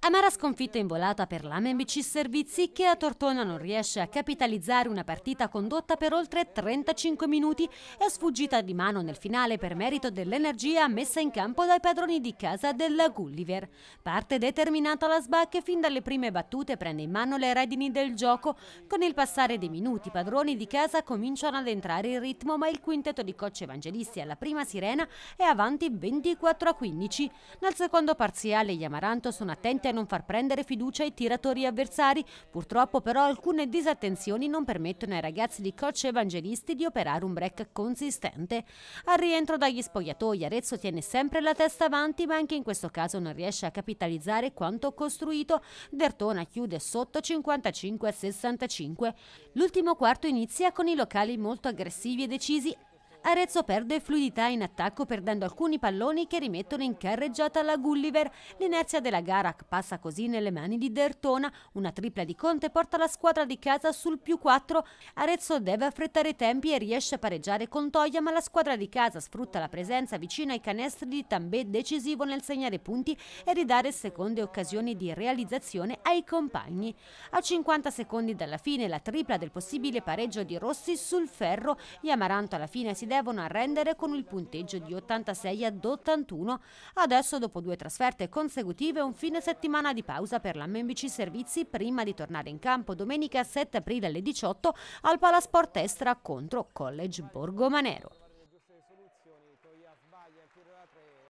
Amara sconfitta in volata per l'AMBC Servizi che a Tortona non riesce a capitalizzare una partita condotta per oltre 35 minuti e sfuggita di mano nel finale per merito dell'energia messa in campo dai padroni di casa della Gulliver. Parte determinata la SBA che fin dalle prime battute prende in mano le redini del gioco. Con il passare dei minuti i padroni di casa cominciano ad entrare in ritmo ma il quintetto di Coach Evangelisti alla prima sirena è avanti 24 a 15. Nel secondo parziale gli Amara Taranto sono attenti a non far prendere fiducia ai tiratori avversari. Purtroppo però alcune disattenzioni non permettono ai ragazzi di coach evangelisti di operare un break consistente. Al rientro dagli spogliatoi Arezzo tiene sempre la testa avanti ma anche in questo caso non riesce a capitalizzare quanto costruito. Dertona chiude sotto 55 a 65. L'ultimo quarto inizia con i locali molto aggressivi e decisi Arezzo perde fluidità in attacco perdendo alcuni palloni che rimettono in carreggiata la Gulliver. L'inerzia della gara passa così nelle mani di Dertona. Una tripla di Conte porta la squadra di casa sul più 4. Arezzo deve affrettare i tempi e riesce a pareggiare con Toglia, ma la squadra di casa sfrutta la presenza vicino ai canestri di Tambè decisivo nel segnare punti e ridare seconde occasioni di realizzazione ai compagni. A 50 secondi dalla fine la tripla del possibile pareggio di Rossi sul ferro. Gli Amaranto alla fine si devono arrendere con il punteggio di 86 ad 81. Adesso, dopo due trasferte consecutive, un fine settimana di pausa per la Membici Servizi prima di tornare in campo domenica 7 aprile alle 18 al Palasport Estra contro College Borgomanero.